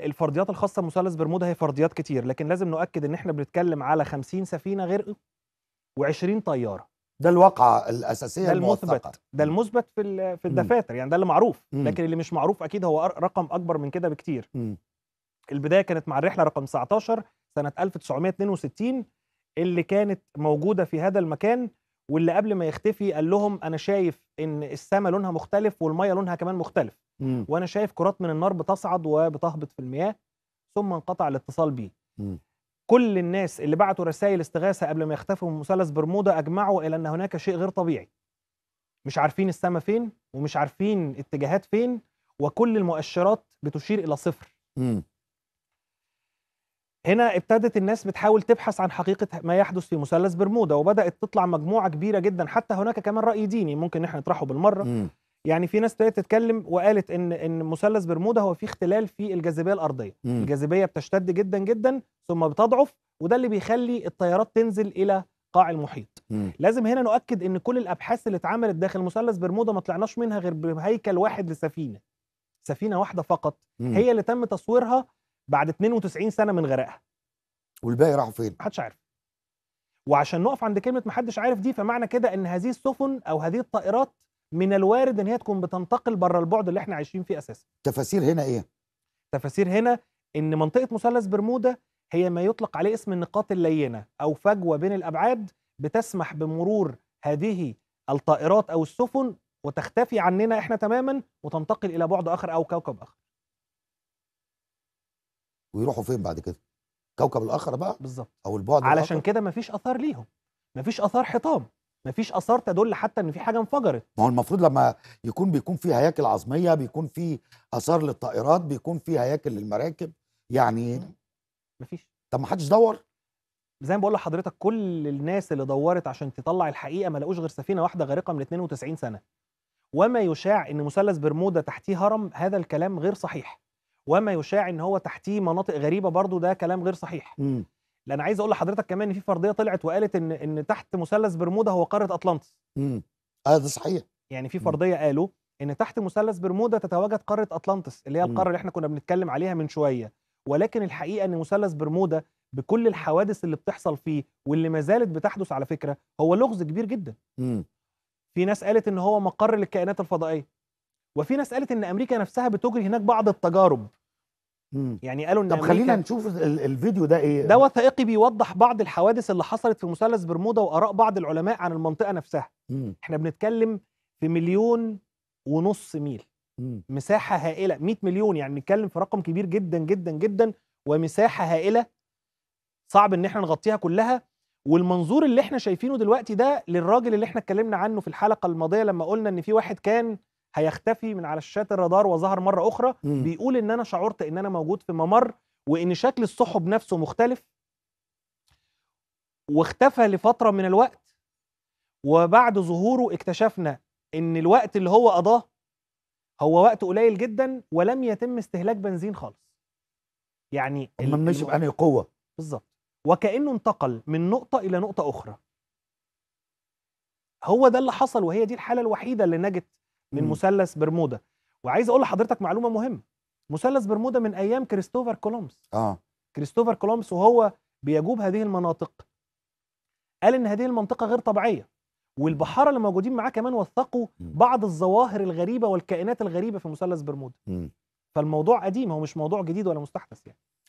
الفرضيات الخاصه بمثلث برمودا هي فرضيات كتير لكن لازم نؤكد ان احنا بنتكلم على 50 سفينه غرقت و20 طياره ده الواقعة الأساسية ده المثبت ده المثبت في في الدفاتر يعني ده اللي معروف لكن اللي مش معروف أكيد هو رقم أكبر من كده بكتير البداية كانت مع الرحلة رقم 19 سنة 1962 اللي كانت موجودة في هذا المكان واللي قبل ما يختفي قال لهم انا شايف ان السماء لونها مختلف والميه لونها كمان مختلف مم. وانا شايف كرات من النار بتصعد وبتهبط في المياه ثم انقطع الاتصال بيه كل الناس اللي بعتوا رسائل استغاثه قبل ما يختفوا من مثلث برمودا اجمعوا الى ان هناك شيء غير طبيعي مش عارفين السماء فين ومش عارفين اتجاهات فين وكل المؤشرات بتشير الى صفر مم. هنا ابتدت الناس بتحاول تبحث عن حقيقة ما يحدث في مثلث برمودا وبدأت تطلع مجموعة كبيرة جدا حتى هناك كمان رأي ديني ممكن نحن نطرحه بالمرة م. يعني في ناس ابتدت تتكلم وقالت ان ان مثلث برمودا هو في اختلال في الجاذبيه الارضيه م. الجاذبيه بتشتد جدا جدا ثم بتضعف وده اللي بيخلي الطيارات تنزل الى قاع المحيط م. لازم هنا نؤكد ان كل الابحاث اللي اتعملت داخل مثلث برمودا ما طلعناش منها غير بهيكل واحد لسفينه سفينه واحده فقط م. هي اللي تم تصويرها بعد 92 سنه من غرقها والباقي راحوا فين؟ محدش عارف وعشان نقف عند كلمه محدش عارف دي فمعنى كده ان هذه السفن او هذه الطائرات من الوارد ان هي تكون بتنتقل بره البعد اللي احنا عايشين فيه اساسا تفاسير هنا ايه تفاسير هنا ان منطقه مثلث برمودا هي ما يطلق عليه اسم النقاط اللينه او فجوه بين الابعاد بتسمح بمرور هذه الطائرات او السفن وتختفي عننا احنا تماما وتنتقل الى بعد اخر او كوكب اخر ويروحوا فين بعد كده كوكب الاخر بقى بالظبط او البعد علشان كده مفيش اثار ليهم مفيش اثار حطام مفيش اثار تدل حتى ان في حاجه انفجرت ما هو المفروض لما يكون بيكون في هياكل عظميه بيكون في اثار للطائرات بيكون في هياكل للمراكب يعني مفيش طب ما حدش دور زي ما بقول لحضرتك كل الناس اللي دورت عشان تطلع الحقيقه ما لقوش غير سفينه واحده غارقه من 92 سنه وما يشاع ان مثلث برمودا تحتيه هرم هذا الكلام غير صحيح وما يشاع ان هو تحتيه مناطق غريبه برضو ده كلام غير صحيح م. لان عايز اقول لحضرتك كمان ان في فرضيه طلعت وقالت ان ان تحت مثلث برمودا هو قاره اطلانتس امم آه ده صحيح يعني في فرضيه قالوا ان تحت مثلث برمودا تتواجد قاره اطلانتس اللي هي القاره اللي احنا كنا بنتكلم عليها من شويه ولكن الحقيقه ان مثلث برمودا بكل الحوادث اللي بتحصل فيه واللي ما زالت بتحدث على فكره هو لغز كبير جدا م. في ناس قالت ان هو مقر للكائنات الفضائيه وفي ناس قالت ان امريكا نفسها بتجري هناك بعض التجارب يعني قالوا ان طب خلينا نشوف الفيديو ده ايه ده وثائقي بيوضح بعض الحوادث اللي حصلت في مثلث برمودا واراء بعض العلماء عن المنطقه نفسها مم. احنا بنتكلم في مليون ونص ميل مم. مساحه هائله 100 مليون يعني بنتكلم في رقم كبير جدا جدا جدا ومساحه هائله صعب ان احنا نغطيها كلها والمنظور اللي احنا شايفينه دلوقتي ده للراجل اللي احنا اتكلمنا عنه في الحلقه الماضيه لما قلنا ان في واحد كان هيختفي من على شاشات الرادار وظهر مره اخرى مم. بيقول ان انا شعرت ان انا موجود في ممر وان شكل السحب نفسه مختلف واختفى لفتره من الوقت وبعد ظهوره اكتشفنا ان الوقت اللي هو قضاه هو وقت قليل جدا ولم يتم استهلاك بنزين خالص يعني ما ماشي بأنهي قوه بالظبط وكانه انتقل من نقطه الى نقطه اخرى هو ده اللي حصل وهي دي الحاله الوحيده اللي نجت من مثلث برمودا وعايز اقول لحضرتك معلومه مهمه مثلث برمودا من ايام كريستوفر كولومبس اه كريستوفر كولومبس وهو بيجوب هذه المناطق قال ان هذه المنطقه غير طبيعيه والبحاره اللي موجودين معاه كمان وثقوا بعض الظواهر الغريبه والكائنات الغريبه في مثلث برمودا فالموضوع قديم هو مش موضوع جديد ولا مستحدث يعني